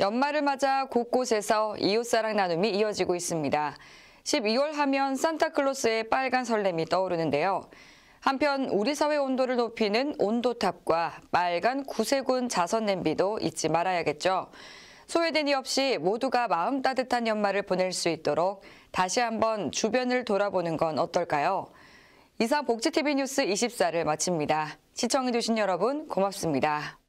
연말을 맞아 곳곳에서 이웃사랑 나눔이 이어지고 있습니다. 12월 하면 산타클로스의 빨간 설렘이 떠오르는데요. 한편 우리 사회 온도를 높이는 온도탑과 빨간 구세군 자선 냄비도 잊지 말아야겠죠. 소외된 이 없이 모두가 마음 따뜻한 연말을 보낼 수 있도록 다시 한번 주변을 돌아보는 건 어떨까요? 이상 복지TV 뉴스 24를 마칩니다. 시청해주신 여러분 고맙습니다.